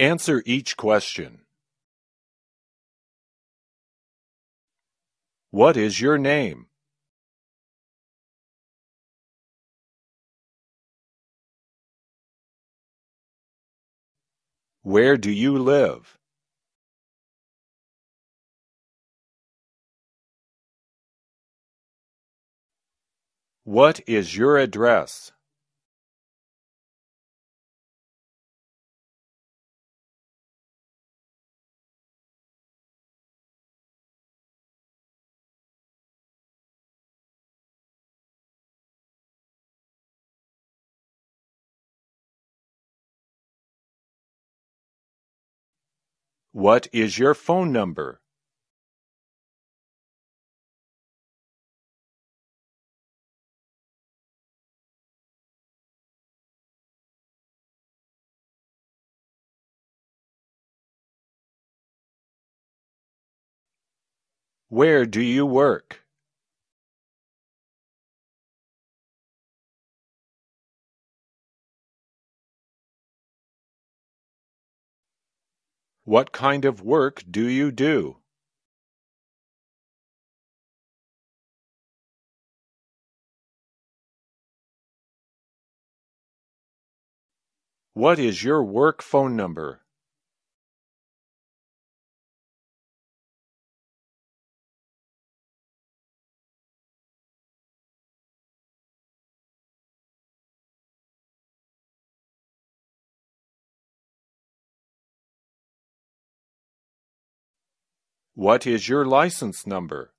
Answer each question. What is your name? Where do you live? What is your address? What is your phone number? Where do you work? What kind of work do you do? What is your work phone number? What is your license number?